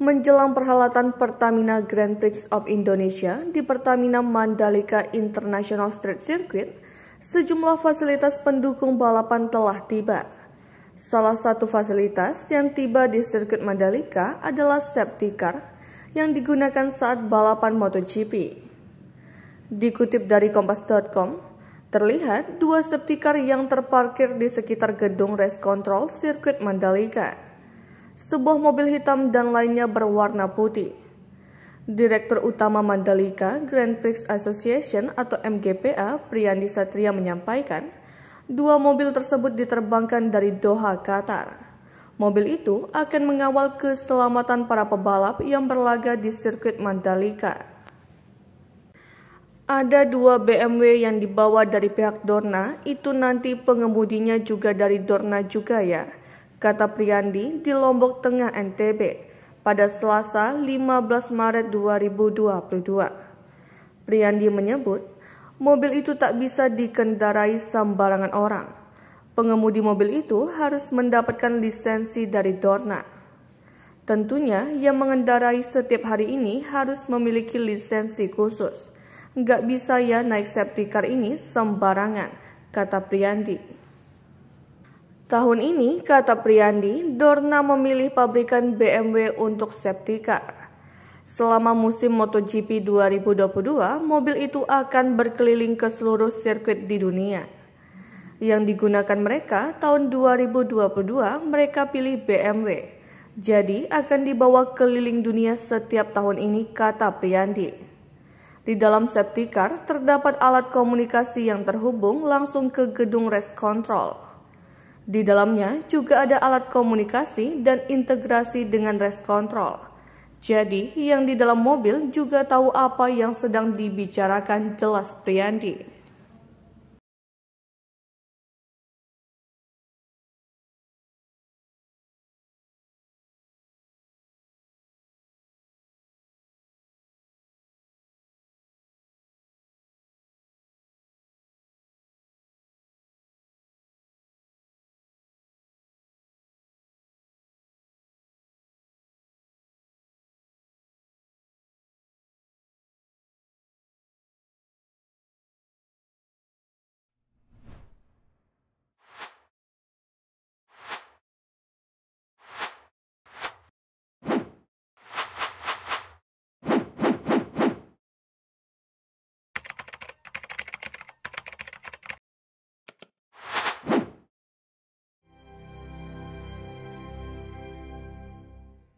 menjelang perhelatan Pertamina Grand Prix of Indonesia di Pertamina Mandalika International Street Circuit, sejumlah fasilitas pendukung balapan telah tiba. Salah satu fasilitas yang tiba di sirkuit Mandalika adalah safety car yang digunakan saat balapan MotoGP. Dikutip dari kompas.com, terlihat dua safety car yang terparkir di sekitar gedung race control sirkuit Mandalika sebuah mobil hitam dan lainnya berwarna putih. Direktur Utama Mandalika Grand Prix Association atau MGPA Priyandi Satria menyampaikan, dua mobil tersebut diterbangkan dari Doha, Qatar. Mobil itu akan mengawal keselamatan para pebalap yang berlaga di sirkuit Mandalika ada dua BMW yang dibawa dari pihak Dorna, itu nanti pengemudinya juga dari Dorna juga ya kata Priyandi di Lombok Tengah NTB pada Selasa 15 Maret 2022. Priyandi menyebut, mobil itu tak bisa dikendarai sembarangan orang. Pengemudi mobil itu harus mendapatkan lisensi dari Dorna. Tentunya yang mengendarai setiap hari ini harus memiliki lisensi khusus. Nggak bisa ya naik safety ini sembarangan, kata Priyandi. Tahun ini, kata Priyandi, Dorna memilih pabrikan BMW untuk car. Selama musim MotoGP 2022, mobil itu akan berkeliling ke seluruh sirkuit di dunia. Yang digunakan mereka tahun 2022, mereka pilih BMW. Jadi akan dibawa keliling dunia setiap tahun ini, kata Priyandi. Di dalam safety car terdapat alat komunikasi yang terhubung langsung ke gedung race control. Di dalamnya juga ada alat komunikasi dan integrasi dengan rest control. Jadi, yang di dalam mobil juga tahu apa yang sedang dibicarakan jelas Priyandi.